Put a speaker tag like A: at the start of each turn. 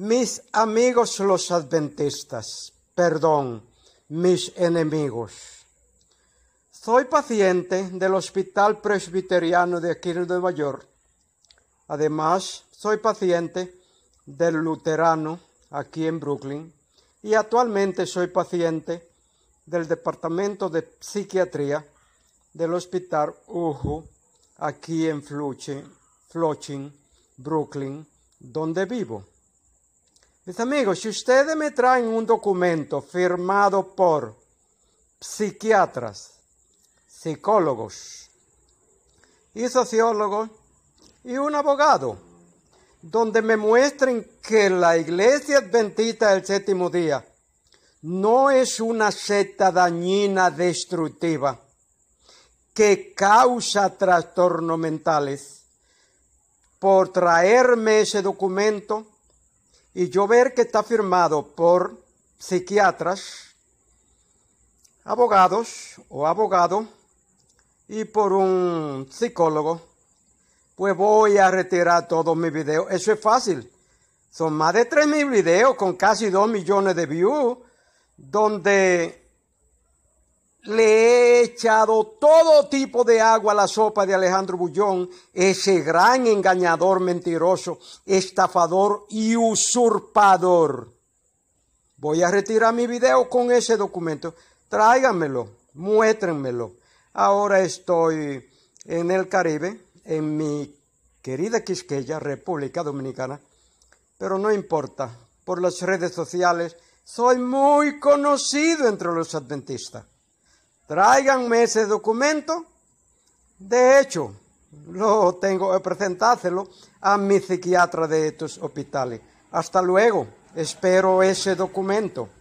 A: mis amigos los adventistas, perdón, mis enemigos. Soy paciente del Hospital Presbiteriano de aquí en Nueva York. Además, soy paciente del Luterano aquí en Brooklyn y actualmente soy paciente del Departamento de Psiquiatría del Hospital Uhu aquí en Flushing, Brooklyn, donde vivo. Mis amigos, si ustedes me traen un documento firmado por psiquiatras, psicólogos y sociólogos y un abogado, donde me muestren que la iglesia adventista del séptimo día no es una secta dañina destructiva que causa trastornos mentales. Por traerme ese documento, y yo ver que está firmado por psiquiatras, abogados o abogado y por un psicólogo, pues voy a retirar todos mis videos. Eso es fácil. Son más de 3.000 videos con casi 2 millones de views, donde le he echado todo tipo de agua a la sopa de Alejandro Bullón, ese gran engañador mentiroso, estafador y usurpador. Voy a retirar mi video con ese documento. Tráiganmelo, muéstrenmelo. Ahora estoy en el Caribe, en mi querida Quisqueya, República Dominicana, pero no importa, por las redes sociales soy muy conocido entre los adventistas. Traiganme ese documento. De hecho, lo tengo que eh, presentárselo a mi psiquiatra de estos hospitales. Hasta luego, espero ese documento.